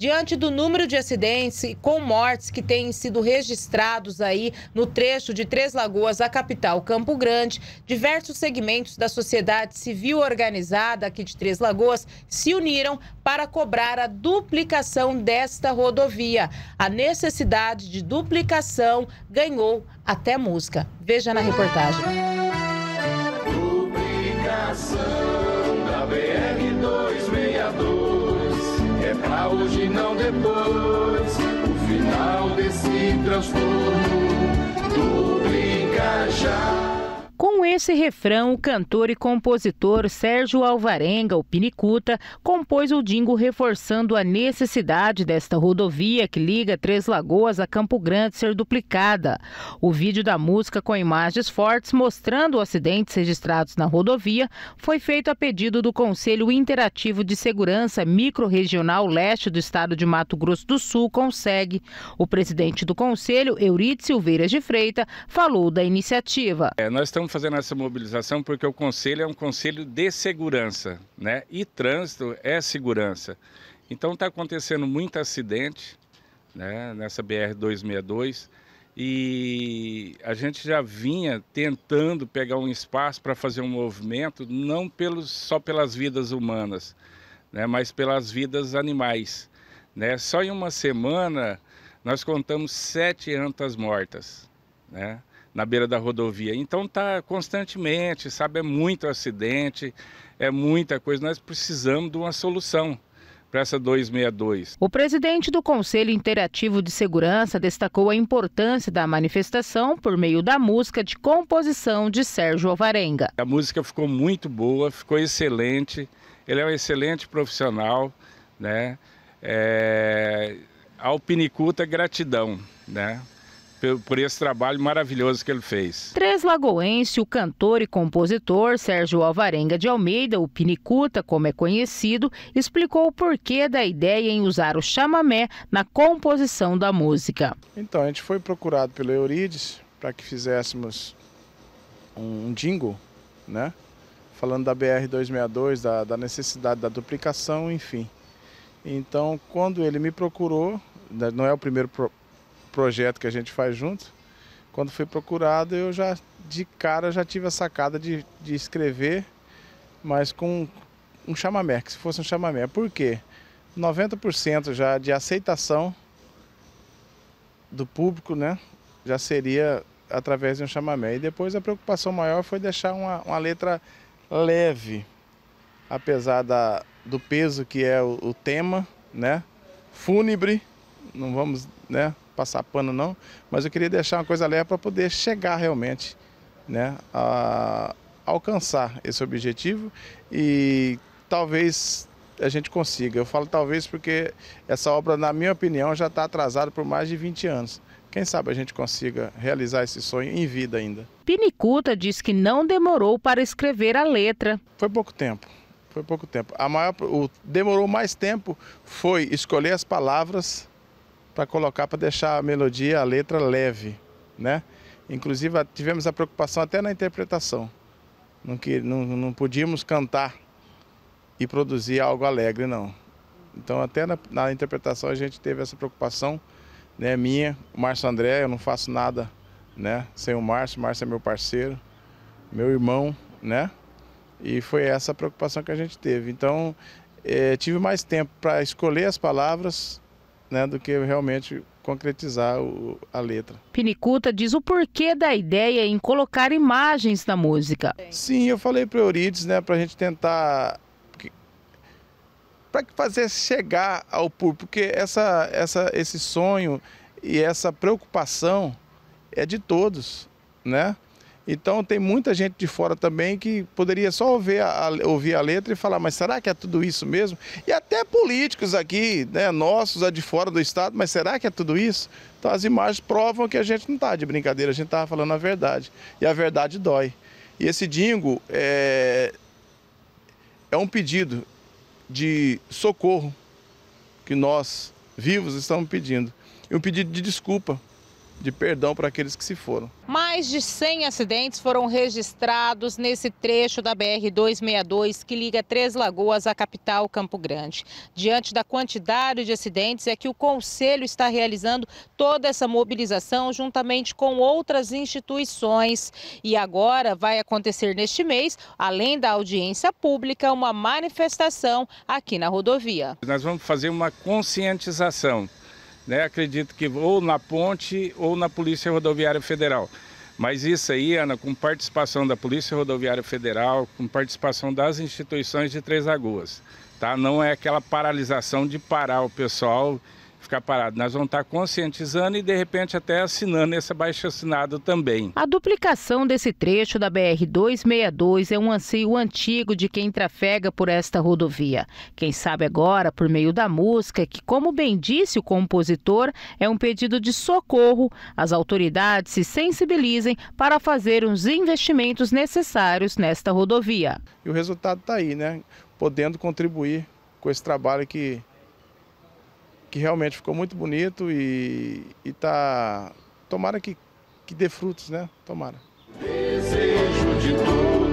Diante do número de acidentes com mortes que têm sido registrados aí no trecho de Três Lagoas, a capital Campo Grande, diversos segmentos da sociedade civil organizada aqui de Três Lagoas se uniram para cobrar a duplicação desta rodovia. A necessidade de duplicação ganhou até música. Veja na reportagem. hoje não depois, o final desse transtorno. esse refrão, o cantor e compositor Sérgio Alvarenga, o Pinicuta, compôs o dingo reforçando a necessidade desta rodovia que liga Três Lagoas a Campo Grande ser duplicada. O vídeo da música com imagens fortes mostrando acidentes registrados na rodovia foi feito a pedido do Conselho Interativo de Segurança Microrregional Leste do Estado de Mato Grosso do Sul, consegue. O presidente do Conselho, Euride Silveira de Freitas, falou da iniciativa. É, nós estamos fazendo essa essa mobilização porque o conselho é um conselho de segurança, né? E trânsito é segurança. Então está acontecendo muito acidente né, nessa BR 262 e a gente já vinha tentando pegar um espaço para fazer um movimento não pelos, só pelas vidas humanas, né, mas pelas vidas animais. Né? Só em uma semana nós contamos sete antas mortas. Né? na beira da rodovia. Então tá constantemente, sabe, é muito acidente, é muita coisa. Nós precisamos de uma solução para essa 262. O presidente do Conselho Interativo de Segurança destacou a importância da manifestação por meio da música de composição de Sérgio Alvarenga. A música ficou muito boa, ficou excelente. Ele é um excelente profissional, né? É... Alpinicuta, é gratidão, né? por esse trabalho maravilhoso que ele fez. Três Lagoense, o cantor e compositor Sérgio Alvarenga de Almeida, o Pinicuta, como é conhecido, explicou o porquê da ideia em usar o chamamé na composição da música. Então, a gente foi procurado pelo Eurides para que fizéssemos um jingle, né? Falando da BR-262, da, da necessidade da duplicação, enfim. Então, quando ele me procurou, né, não é o primeiro projeto que a gente faz junto. Quando fui procurado, eu já de cara já tive a sacada de, de escrever, mas com um chamamé, que se fosse um chamamé. Por quê? 90% já de aceitação do público, né? Já seria através de um chamamé. E depois a preocupação maior foi deixar uma, uma letra leve, apesar da, do peso que é o, o tema, né? Fúnebre, não vamos, né? passar pano não, mas eu queria deixar uma coisa leve para poder chegar realmente né, a alcançar esse objetivo e talvez a gente consiga. Eu falo talvez porque essa obra, na minha opinião, já está atrasada por mais de 20 anos. Quem sabe a gente consiga realizar esse sonho em vida ainda. Pinicuta diz que não demorou para escrever a letra. Foi pouco tempo. Foi pouco tempo. A maior, o demorou mais tempo foi escolher as palavras para colocar, para deixar a melodia, a letra leve, né? Inclusive tivemos a preocupação até na interpretação, não, que, não, não podíamos cantar e produzir algo alegre, não. Então até na, na interpretação a gente teve essa preocupação, né, minha, o Márcio André, eu não faço nada, né, sem o Márcio, o Márcio é meu parceiro, meu irmão, né, e foi essa a preocupação que a gente teve. Então, eh, tive mais tempo para escolher as palavras, né, do que realmente concretizar o, a letra. Pinicuta diz o porquê da ideia em colocar imagens na música. Sim, eu falei para Eurides, né, para a gente tentar para fazer chegar ao público, porque essa, essa, esse sonho e essa preocupação é de todos, né? Então tem muita gente de fora também que poderia só ouvir a, a, ouvir a letra e falar, mas será que é tudo isso mesmo? E até políticos aqui, né, nossos, de fora do estado, mas será que é tudo isso? Então as imagens provam que a gente não está de brincadeira, a gente está falando a verdade. E a verdade dói. E esse dingo é, é um pedido de socorro que nós, vivos, estamos pedindo. E um pedido de desculpa de perdão para aqueles que se foram. Mais de 100 acidentes foram registrados nesse trecho da BR-262 que liga Três Lagoas à capital Campo Grande. Diante da quantidade de acidentes, é que o Conselho está realizando toda essa mobilização juntamente com outras instituições. E agora vai acontecer neste mês, além da audiência pública, uma manifestação aqui na rodovia. Nós vamos fazer uma conscientização né? acredito que ou na ponte ou na Polícia Rodoviária Federal. Mas isso aí, Ana, com participação da Polícia Rodoviária Federal, com participação das instituições de Três Lagoas, tá? Não é aquela paralisação de parar o pessoal ficar parado. Nós vamos estar conscientizando e, de repente, até assinando esse baixo assinado também. A duplicação desse trecho da BR-262 é um anseio antigo de quem trafega por esta rodovia. Quem sabe agora, por meio da música, que, como bem disse o compositor, é um pedido de socorro, as autoridades se sensibilizem para fazer os investimentos necessários nesta rodovia. E o resultado está aí, né? Podendo contribuir com esse trabalho que que realmente ficou muito bonito e, está Tomara que, que dê frutos, né? Tomara. Desejo de tudo.